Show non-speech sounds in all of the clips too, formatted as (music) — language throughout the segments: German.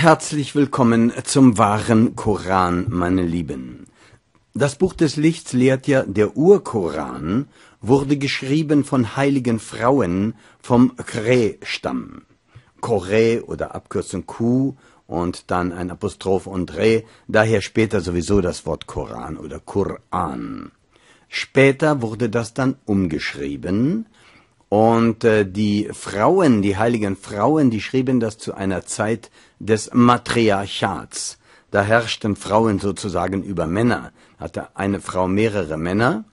Herzlich willkommen zum wahren Koran, meine Lieben. Das Buch des Lichts lehrt ja, der Urkoran wurde geschrieben von heiligen Frauen vom Kre-Stamm. Kore oder Abkürzung Q und dann ein Apostroph und Re, daher später sowieso das Wort Koran oder Koran. Später wurde das dann umgeschrieben und äh, die Frauen, die heiligen Frauen, die schrieben das zu einer Zeit des Matriarchats. Da herrschten Frauen sozusagen über Männer, hatte eine Frau mehrere Männer.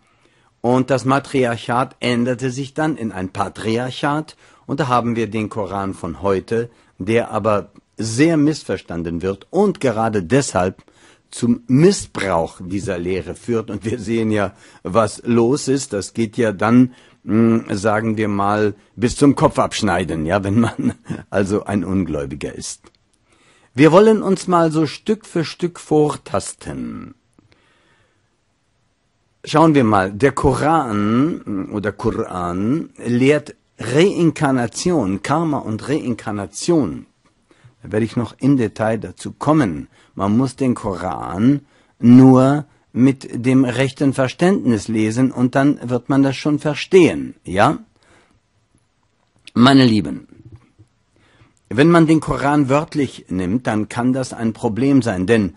Und das Matriarchat änderte sich dann in ein Patriarchat. Und da haben wir den Koran von heute, der aber sehr missverstanden wird und gerade deshalb zum Missbrauch dieser Lehre führt. Und wir sehen ja, was los ist. Das geht ja dann hm, sagen wir mal, bis zum Kopf abschneiden, ja, wenn man (laughs) also ein Ungläubiger ist. Wir wollen uns mal so Stück für Stück vortasten. Schauen wir mal, der Koran oder Koran lehrt Reinkarnation, Karma und Reinkarnation. Da werde ich noch im Detail dazu kommen. Man muss den Koran nur mit dem rechten Verständnis lesen und dann wird man das schon verstehen, ja? Meine Lieben, wenn man den Koran wörtlich nimmt, dann kann das ein Problem sein, denn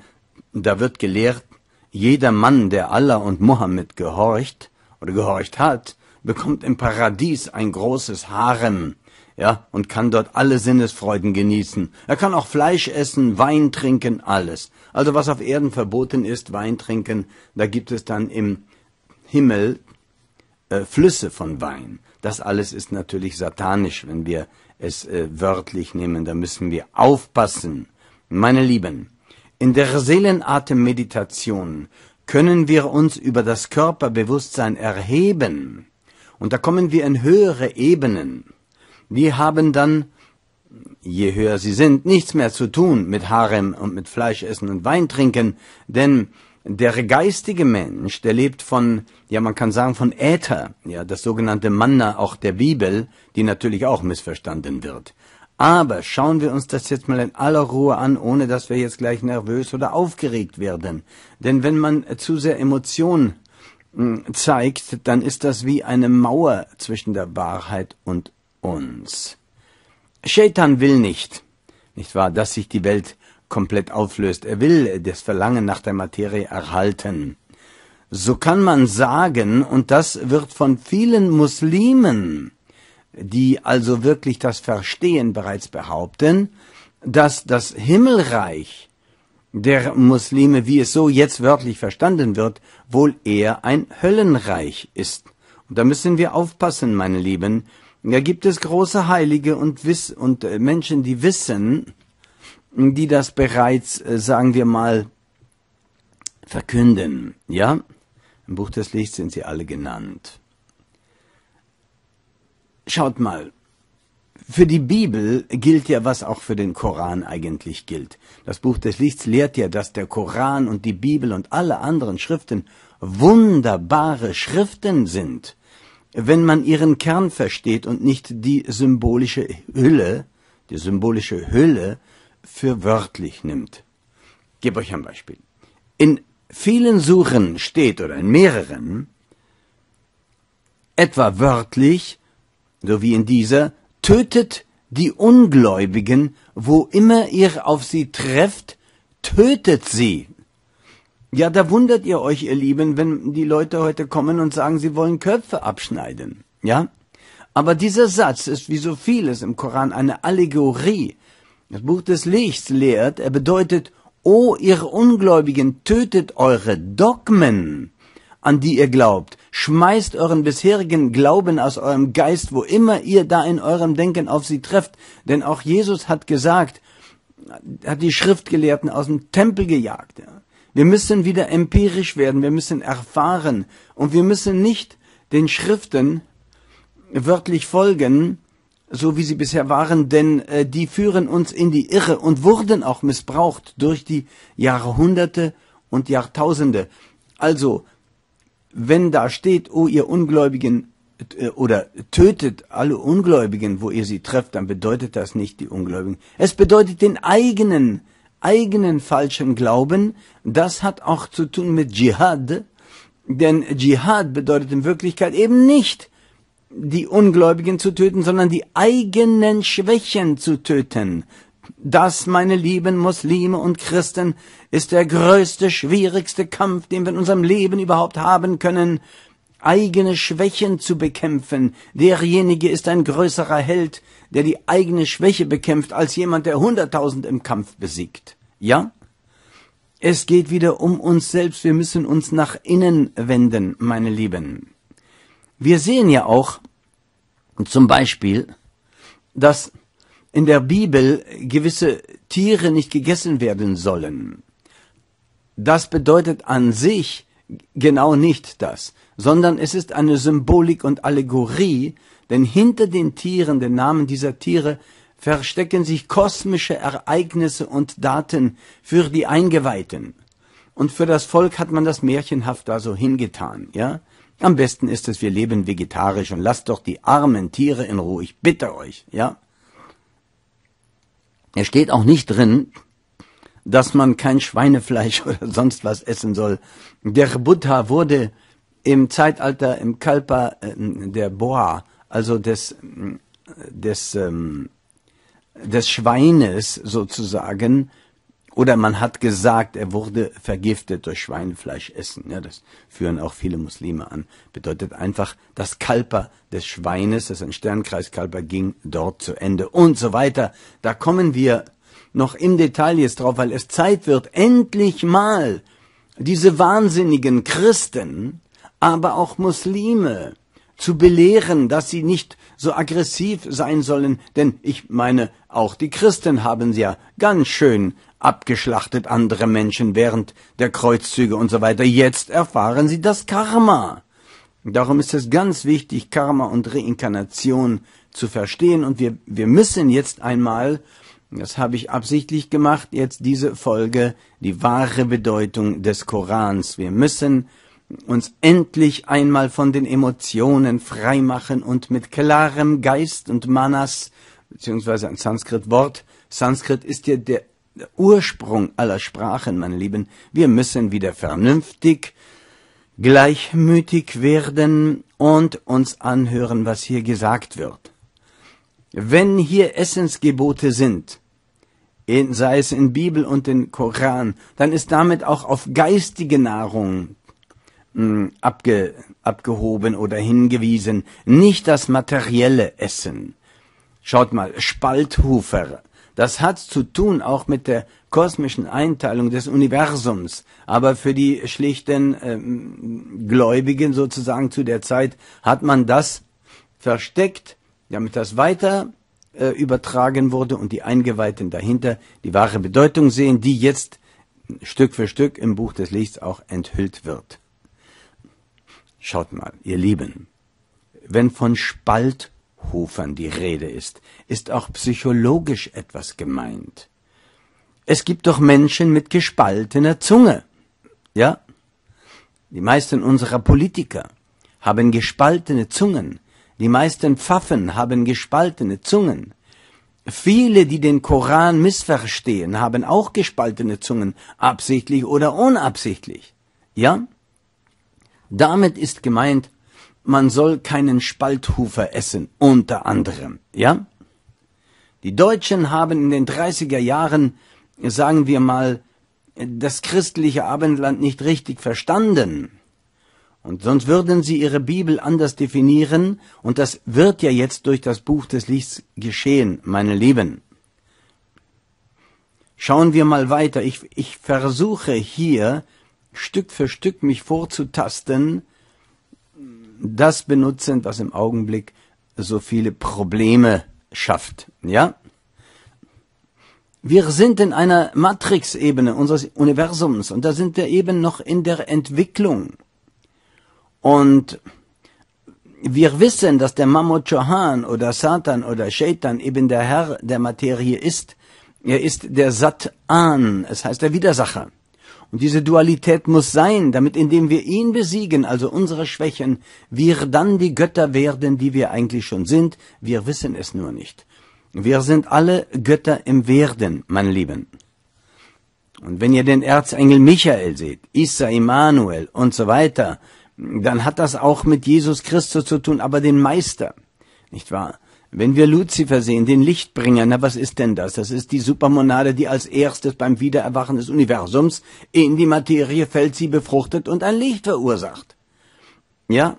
da wird gelehrt, jeder Mann, der Allah und Mohammed gehorcht oder gehorcht hat, bekommt im Paradies ein großes Harem, ja, und kann dort alle Sinnesfreuden genießen. Er kann auch Fleisch essen, Wein trinken, alles. Also was auf Erden verboten ist, Wein trinken, da gibt es dann im Himmel äh, Flüsse von Wein. Das alles ist natürlich satanisch, wenn wir es äh, wörtlich nehmen, da müssen wir aufpassen. Meine Lieben, in der Seelenatemmeditation können wir uns über das Körperbewusstsein erheben. Und da kommen wir in höhere Ebenen. Die haben dann, je höher sie sind, nichts mehr zu tun mit Harem und mit Fleischessen und Wein trinken, denn der geistige Mensch, der lebt von, ja man kann sagen von Äther, ja das sogenannte Manna auch der Bibel, die natürlich auch missverstanden wird. Aber schauen wir uns das jetzt mal in aller Ruhe an, ohne dass wir jetzt gleich nervös oder aufgeregt werden. Denn wenn man zu sehr Emotionen hm, zeigt, dann ist das wie eine Mauer zwischen der Wahrheit und uns. Shaitan will nicht, nicht wahr, dass sich die Welt komplett auflöst. Er will das Verlangen nach der Materie erhalten. So kann man sagen, und das wird von vielen Muslimen, die also wirklich das verstehen, bereits behaupten, dass das Himmelreich der Muslime, wie es so jetzt wörtlich verstanden wird, wohl eher ein Höllenreich ist. Und da müssen wir aufpassen, meine Lieben, da gibt es große Heilige und, Wiss und äh, Menschen, die wissen, die das bereits, äh, sagen wir mal, verkünden. Ja? Im Buch des Lichts sind sie alle genannt. Schaut mal, für die Bibel gilt ja, was auch für den Koran eigentlich gilt. Das Buch des Lichts lehrt ja, dass der Koran und die Bibel und alle anderen Schriften wunderbare Schriften sind wenn man ihren Kern versteht und nicht die symbolische Hülle, die symbolische Hülle für wörtlich nimmt. Ich gebe euch ein Beispiel. In vielen Suchen steht oder in mehreren etwa wörtlich, so wie in dieser, tötet die Ungläubigen, wo immer ihr auf sie trefft, tötet sie. Ja, da wundert ihr euch, ihr Lieben, wenn die Leute heute kommen und sagen, sie wollen Köpfe abschneiden. Ja? Aber dieser Satz ist wie so vieles im Koran eine Allegorie. Das Buch des Lichts lehrt, er bedeutet, O ihr Ungläubigen, tötet eure Dogmen, an die ihr glaubt, schmeißt euren bisherigen Glauben aus eurem Geist, wo immer ihr da in eurem Denken auf sie trefft, denn auch Jesus hat gesagt, hat die Schriftgelehrten aus dem Tempel gejagt. Wir müssen wieder empirisch werden, wir müssen erfahren und wir müssen nicht den Schriften wörtlich folgen, so wie sie bisher waren, denn äh, die führen uns in die Irre und wurden auch missbraucht durch die Jahrhunderte und Jahrtausende. Also, wenn da steht, oh ihr Ungläubigen, äh, oder tötet alle Ungläubigen, wo ihr sie trefft, dann bedeutet das nicht die Ungläubigen. Es bedeutet den eigenen eigenen falschen Glauben, das hat auch zu tun mit Dschihad, denn Dschihad bedeutet in Wirklichkeit eben nicht, die Ungläubigen zu töten, sondern die eigenen Schwächen zu töten. Das, meine lieben Muslime und Christen, ist der größte, schwierigste Kampf, den wir in unserem Leben überhaupt haben können, eigene Schwächen zu bekämpfen. Derjenige ist ein größerer Held, der die eigene Schwäche bekämpft, als jemand, der hunderttausend im Kampf besiegt. Ja? Es geht wieder um uns selbst. Wir müssen uns nach innen wenden, meine Lieben. Wir sehen ja auch zum Beispiel, dass in der Bibel gewisse Tiere nicht gegessen werden sollen. Das bedeutet an sich genau nicht das, sondern es ist eine Symbolik und Allegorie denn hinter den Tieren, den Namen dieser Tiere, verstecken sich kosmische Ereignisse und Daten für die Eingeweihten. Und für das Volk hat man das märchenhaft da so hingetan, ja? Am besten ist es, wir leben vegetarisch und lasst doch die armen Tiere in Ruhe, ich bitte euch, ja? Es steht auch nicht drin, dass man kein Schweinefleisch (laughs) oder sonst was essen soll. Der Buddha wurde im Zeitalter im Kalpa äh, der Boa also des, des, ähm, des Schweines sozusagen, oder man hat gesagt, er wurde vergiftet durch Schweinefleischessen. Ja, das führen auch viele Muslime an. Bedeutet einfach, das Kalper des Schweines, das ist ein Sternkreiskalper, ging dort zu Ende und so weiter. Da kommen wir noch im Detail jetzt drauf, weil es Zeit wird, endlich mal diese wahnsinnigen Christen, aber auch Muslime, zu belehren, dass sie nicht so aggressiv sein sollen, denn ich meine, auch die Christen haben sie ja ganz schön abgeschlachtet andere Menschen während der Kreuzzüge und so weiter. Jetzt erfahren sie das Karma. Darum ist es ganz wichtig, Karma und Reinkarnation zu verstehen und wir, wir müssen jetzt einmal, das habe ich absichtlich gemacht, jetzt diese Folge, die wahre Bedeutung des Korans. Wir müssen uns endlich einmal von den Emotionen freimachen und mit klarem Geist und Manas, beziehungsweise ein Sanskrit-Wort, Sanskrit ist ja der Ursprung aller Sprachen, meine Lieben, wir müssen wieder vernünftig, gleichmütig werden und uns anhören, was hier gesagt wird. Wenn hier Essensgebote sind, sei es in Bibel und in Koran, dann ist damit auch auf geistige Nahrung hm, abge, abgehoben oder hingewiesen, nicht das materielle Essen. Schaut mal, Spalthufer. Das hat zu tun auch mit der kosmischen Einteilung des Universums, aber für die schlichten ähm, Gläubigen sozusagen zu der Zeit hat man das versteckt, damit das weiter äh, übertragen wurde und die Eingeweihten dahinter die wahre Bedeutung sehen, die jetzt Stück für Stück im Buch des Lichts auch enthüllt wird. Schaut mal, ihr Lieben, wenn von Spalthufern die Rede ist, ist auch psychologisch etwas gemeint. Es gibt doch Menschen mit gespaltener Zunge. Ja? Die meisten unserer Politiker haben gespaltene Zungen. Die meisten Pfaffen haben gespaltene Zungen. Viele, die den Koran missverstehen, haben auch gespaltene Zungen, absichtlich oder unabsichtlich. Ja? Damit ist gemeint, man soll keinen Spalthufer essen, unter anderem, ja? Die Deutschen haben in den 30er Jahren, sagen wir mal, das christliche Abendland nicht richtig verstanden. Und sonst würden sie ihre Bibel anders definieren, und das wird ja jetzt durch das Buch des Lichts geschehen, meine Lieben. Schauen wir mal weiter. Ich, ich versuche hier Stück für Stück mich vorzutasten, das benutzen, was im Augenblick so viele Probleme schafft, ja? Wir sind in einer Matrix-Ebene unseres Universums und da sind wir eben noch in der Entwicklung. Und wir wissen, dass der Mammut Johan oder Satan oder Shaitan eben der Herr der Materie ist. Er ist der Satan, es heißt der Widersacher. Und diese Dualität muss sein, damit indem wir ihn besiegen, also unsere Schwächen, wir dann die Götter werden, die wir eigentlich schon sind, wir wissen es nur nicht. Wir sind alle Götter im Werden, mein Lieben. Und wenn ihr den Erzengel Michael seht, Isa Immanuel und so weiter, dann hat das auch mit Jesus Christus zu tun, aber den Meister, nicht wahr? Wenn wir Luzifer sehen, den Lichtbringer, na was ist denn das? Das ist die Supermonade, die als erstes beim Wiedererwachen des Universums in die Materie fällt, sie befruchtet und ein Licht verursacht. Ja,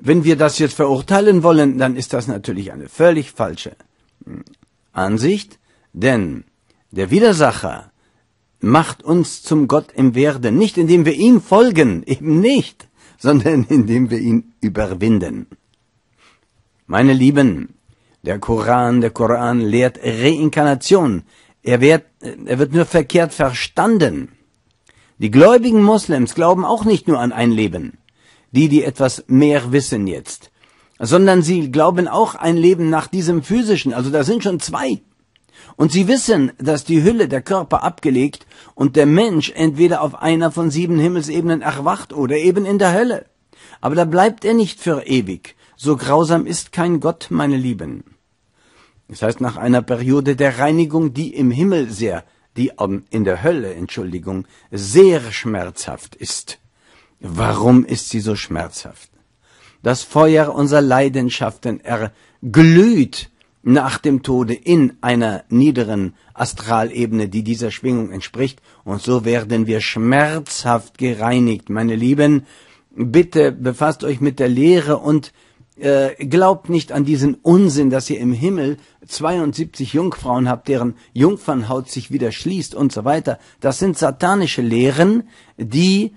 wenn wir das jetzt verurteilen wollen, dann ist das natürlich eine völlig falsche hm, Ansicht, denn der Widersacher macht uns zum Gott im Werden, nicht indem wir ihm folgen, (laughs) eben nicht, sondern indem wir ihn überwinden. Meine Lieben, der Koran, der Koran lehrt Reinkarnation. Er wird, er wird nur verkehrt verstanden. Die gläubigen Moslems glauben auch nicht nur an ein Leben. Die, die etwas mehr wissen jetzt. Sondern sie glauben auch ein Leben nach diesem physischen. Also da sind schon zwei. Und sie wissen, dass die Hülle der Körper abgelegt und der Mensch entweder auf einer von sieben Himmelsebenen erwacht oder eben in der Hölle. Aber da bleibt er nicht für ewig, so grausam ist kein Gott, meine Lieben. Das heißt, nach einer Periode der Reinigung, die im Himmel sehr, die in der Hölle, Entschuldigung, sehr schmerzhaft ist. Warum ist sie so schmerzhaft? Das Feuer unserer Leidenschaften erglüht nach dem Tode in einer niederen Astralebene, die dieser Schwingung entspricht, und so werden wir schmerzhaft gereinigt. Meine Lieben, bitte befasst euch mit der Lehre und äh, glaubt nicht an diesen Unsinn, dass ihr im Himmel 72 Jungfrauen habt, deren Jungfernhaut sich wieder schließt und so weiter. Das sind satanische Lehren, die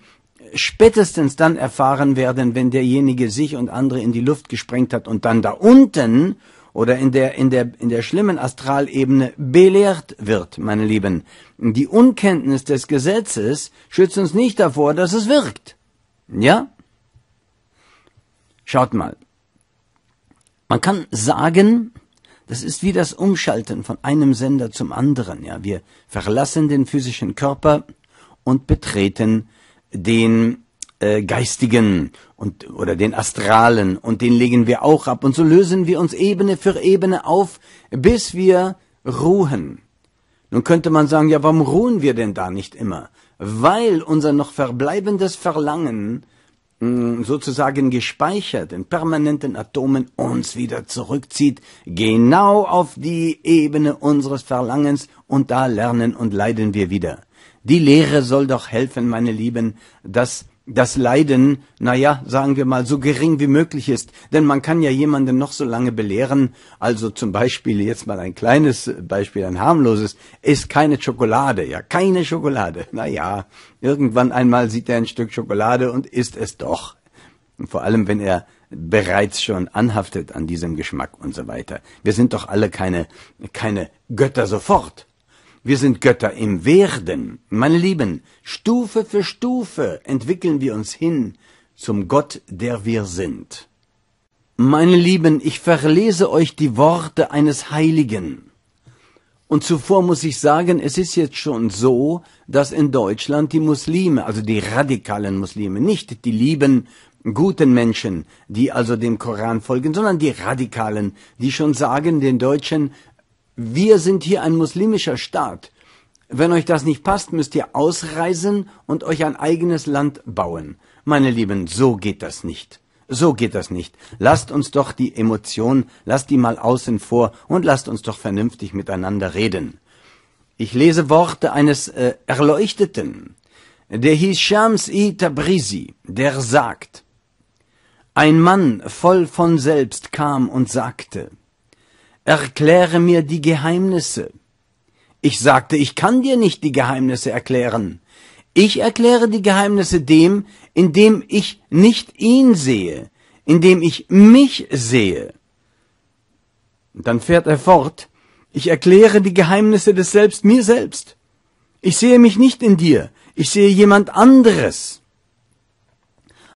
spätestens dann erfahren werden, wenn derjenige sich und andere in die Luft gesprengt hat und dann da unten oder in der, in der, in der schlimmen Astralebene belehrt wird, meine Lieben. Die Unkenntnis des Gesetzes schützt uns nicht davor, dass es wirkt. Ja? Schaut mal. Man kann sagen, das ist wie das Umschalten von einem Sender zum anderen. Ja, wir verlassen den physischen Körper und betreten den äh, geistigen und oder den astralen und den legen wir auch ab und so lösen wir uns Ebene für Ebene auf, bis wir ruhen. Nun könnte man sagen, ja, warum ruhen wir denn da nicht immer? Weil unser noch verbleibendes Verlangen Mm, sozusagen gespeichert in permanenten Atomen uns wieder zurückzieht, genau auf die Ebene unseres Verlangens, und da lernen und leiden wir wieder. Die Lehre soll doch helfen, meine Lieben, dass das Leiden, naja, sagen wir mal, so gering wie möglich ist. Denn man kann ja jemanden noch so lange belehren, also zum Beispiel jetzt mal ein kleines Beispiel, ein harmloses, ist keine Schokolade, ja, keine Schokolade. Naja, irgendwann einmal sieht er ein Stück Schokolade und isst es doch. Und vor allem, wenn er bereits schon anhaftet an diesem Geschmack und so weiter. Wir sind doch alle keine, keine Götter sofort. Wir sind Götter im Werden. Meine Lieben, Stufe für Stufe entwickeln wir uns hin zum Gott, der wir sind. Meine Lieben, ich verlese euch die Worte eines Heiligen. Und zuvor muss ich sagen, es ist jetzt schon so, dass in Deutschland die Muslime, also die radikalen Muslime, nicht die lieben, guten Menschen, die also dem Koran folgen, sondern die radikalen, die schon sagen den Deutschen, wir sind hier ein muslimischer Staat. Wenn euch das nicht passt, müsst ihr ausreisen und euch ein eigenes Land bauen. Meine Lieben, so geht das nicht. So geht das nicht. Lasst uns doch die Emotionen, lasst die mal außen vor und lasst uns doch vernünftig miteinander reden. Ich lese Worte eines äh, Erleuchteten, der hieß Shams i Tabrizi, der sagt, ein Mann voll von selbst kam und sagte, Erkläre mir die Geheimnisse. Ich sagte, ich kann dir nicht die Geheimnisse erklären. Ich erkläre die Geheimnisse dem, indem ich nicht ihn sehe, indem ich mich sehe. Und dann fährt er fort, ich erkläre die Geheimnisse des Selbst mir selbst. Ich sehe mich nicht in dir, ich sehe jemand anderes.